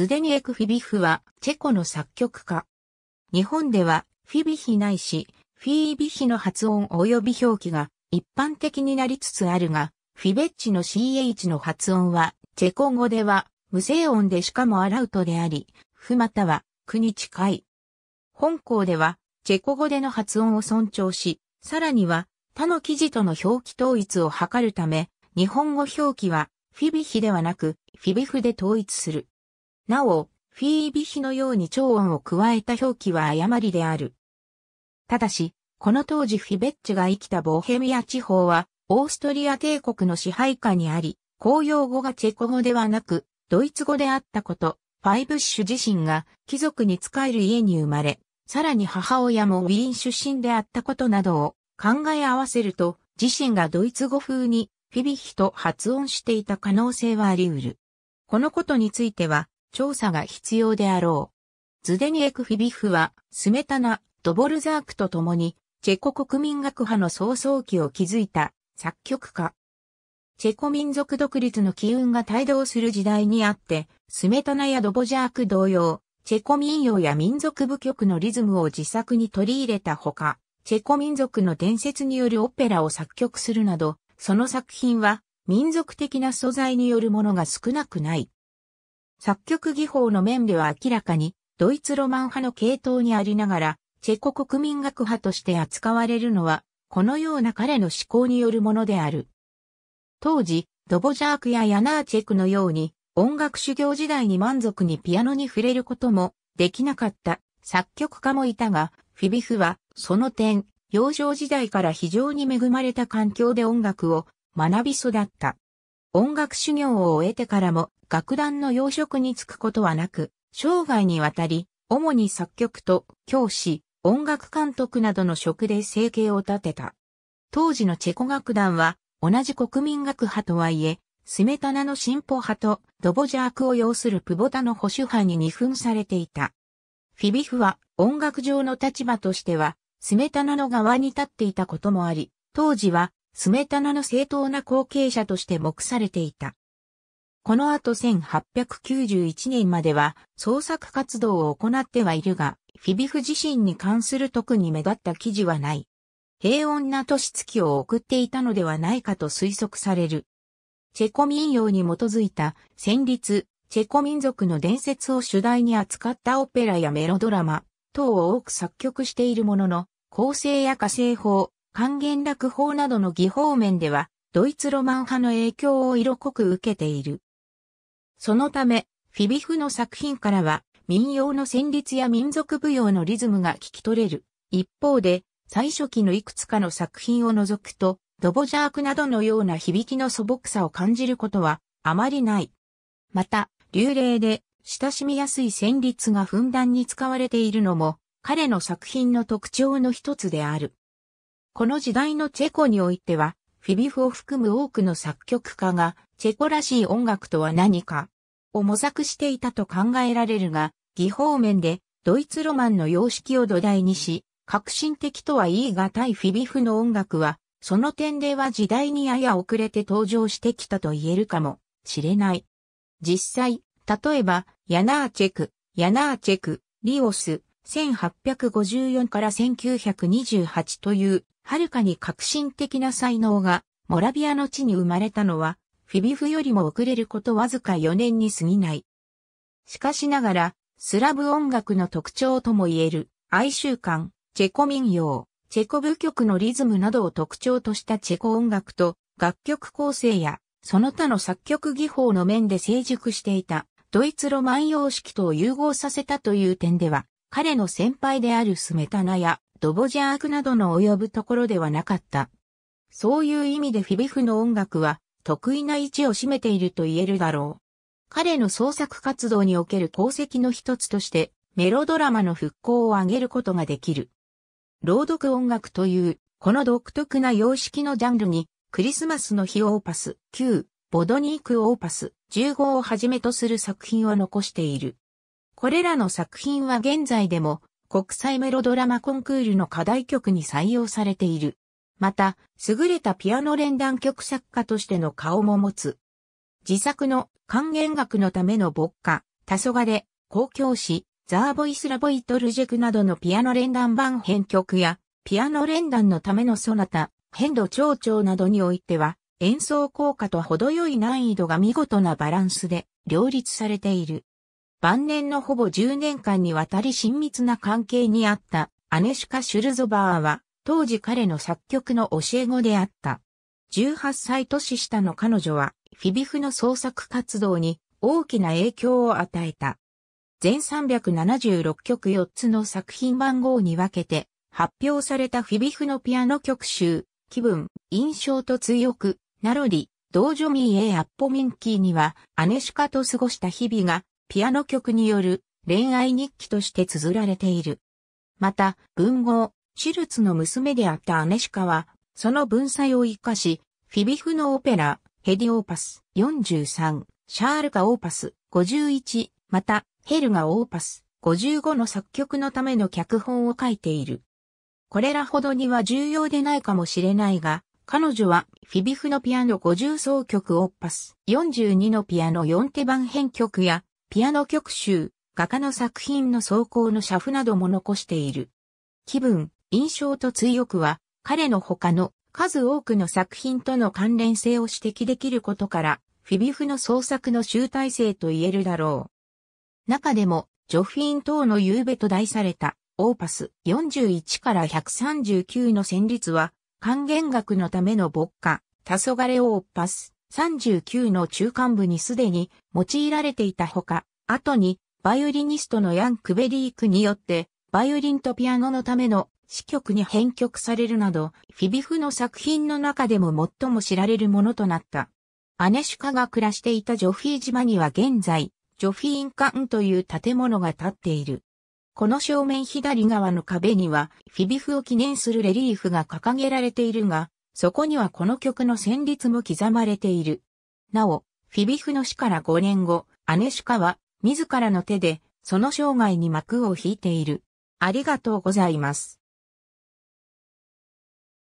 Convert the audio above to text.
ズデニエク・フィビフはチェコの作曲家。日本ではフィビヒないし、フィービヒの発音及び表記が一般的になりつつあるが、フィベッチの CH の発音は、チェコ語では無声音でしかもアラウトであり、フまたは区に近い。本校では、チェコ語での発音を尊重し、さらには、他の記事との表記統一を図るため、日本語表記は、フィビヒではなく、フィビフで統一する。なお、フィービヒのように超音を加えた表記は誤りである。ただし、この当時フィベッチが生きたボヘミア地方は、オーストリア帝国の支配下にあり、公用語がチェコ語ではなく、ドイツ語であったこと、ファイブッシュ自身が貴族に仕える家に生まれ、さらに母親もウィーン出身であったことなどを考え合わせると、自身がドイツ語風にフィビヒと発音していた可能性はあり得る。このことについては、調査が必要であろう。ズデニエク・フィビフは、スメタナ、ドボルザークと共に、チェコ国民学派の創々期を築いた作曲家。チェコ民族独立の機運が帯同する時代にあって、スメタナやドボジャーク同様、チェコ民謡や民族舞曲のリズムを自作に取り入れたほか、チェコ民族の伝説によるオペラを作曲するなど、その作品は民族的な素材によるものが少なくない。作曲技法の面では明らかに、ドイツロマン派の系統にありながら、チェコ国民学派として扱われるのは、このような彼の思考によるものである。当時、ドボジャークやヤナーチェクのように、音楽修行時代に満足にピアノに触れることもできなかった作曲家もいたが、フィビフは、その点、幼少時代から非常に恵まれた環境で音楽を学び育った。音楽修行を終えてからも楽団の養殖に就くことはなく、生涯にわたり、主に作曲と教師、音楽監督などの職で生計を立てた。当時のチェコ楽団は、同じ国民学派とはいえ、スメタナの進歩派とドボジャークを要するプボタの保守派に二分されていた。フィビフは音楽上の立場としては、スメタナの側に立っていたこともあり、当時はスメタナの正当な後継者として目されていた。この後1891年までは創作活動を行ってはいるが、フィビフ自身に関する特に目立った記事はない。平穏な年月を送っていたのではないかと推測される。チェコ民謡に基づいた戦律、チェコ民族の伝説を主題に扱ったオペラやメロドラマ等を多く作曲しているものの、構成や火星法、還元楽法などの技法面では、ドイツロマン派の影響を色濃く受けている。そのため、フィビフの作品からは、民謡の旋律や民族舞踊のリズムが聞き取れる。一方で、最初期のいくつかの作品を除くと、ドボジャークなどのような響きの素朴さを感じることはあまりない。また、流麗で親しみやすい旋律がふんだんに使われているのも、彼の作品の特徴の一つである。この時代のチェコにおいては、フィビフを含む多くの作曲家が、チェコらしい音楽とは何か、を模索していたと考えられるが、技法面で、ドイツロマンの様式を土台にし、革新的とは言い難いフィビフの音楽は、その点では時代にやや遅れて登場してきたと言えるかもしれない。実際、例えば、ヤナーチェク、ヤナーチェク、リオス、1854から1928というはるかに革新的な才能が、モラビアの地に生まれたのは、フィビフよりも遅れることわずか4年に過ぎない。しかしながら、スラブ音楽の特徴とも言える、哀愁感、チェコ民謡、チェコ舞曲のリズムなどを特徴としたチェコ音楽と、楽曲構成や、その他の作曲技法の面で成熟していた、ドイツロマン様式と融合させたという点では、彼の先輩であるスメタナや、ドボジャークなどの及ぶところではなかった。そういう意味でフィビフの音楽は得意な位置を占めていると言えるだろう。彼の創作活動における功績の一つとしてメロドラマの復興を挙げることができる。朗読音楽というこの独特な様式のジャンルにクリスマスの日オーパス9、ボドニークオーパス15をはじめとする作品を残している。これらの作品は現在でも国際メロドラマコンクールの課題曲に採用されている。また、優れたピアノ連弾曲作家としての顔も持つ。自作の還元楽のための牧歌、黄昏、公共詩、ザーボイスラボイトルジェクなどのピアノ連弾版編曲や、ピアノ連弾のためのソナタ、変度長調などにおいては、演奏効果と程よい難易度が見事なバランスで両立されている。晩年のほぼ10年間にわたり親密な関係にあったアネシュカ・シュルゾバーは、当時彼の作曲の教え子であった。18歳年下の彼女は、フィビフの創作活動に大きな影響を与えた。全376曲4つの作品番号に分けて、発表されたフィビフのピアノ曲集、気分、印象と強く、ナロリ、ドージョミー・エ・アッポミンキーには、アネシカと過ごした日々がピアノ曲による恋愛日記として綴られている。また、文豪、シルツの娘であったアネシカは、その文才を活かし、フィビフのオペラ、ヘディオーパス43、シャールガオーパス51、また、ヘルガオーパス55の作曲のための脚本を書いている。これらほどには重要でないかもしれないが、彼女はフィビフのピアノ50奏曲オーパス42のピアノ4手番編曲やピアノ曲集、画家の作品の奏功の写譜なども残している。気分、印象と追憶は、彼の他の数多くの作品との関連性を指摘できることから、フィビフの創作の集大成と言えるだろう。中でも、ジョフィン等の夕べと題された、オーパス41から139の旋律は、還元学のための牧歌、黄昏オーパス39の中間部にすでに用いられていたほか、後にバイオリニストのヤン・クベリークによって、バイオリンとピアノのための詩曲に編曲されるなど、フィビフの作品の中でも最も知られるものとなった。アネシュカが暮らしていたジョフィー島には現在、ジョフィーンカンという建物が建っている。この正面左側の壁には、フィビフを記念するレリーフが掲げられているが、そこにはこの曲の旋律も刻まれている。なお、フィビフの死から5年後、アネシュカは、自らの手で、その生涯に幕を引いている。ありがとうございます。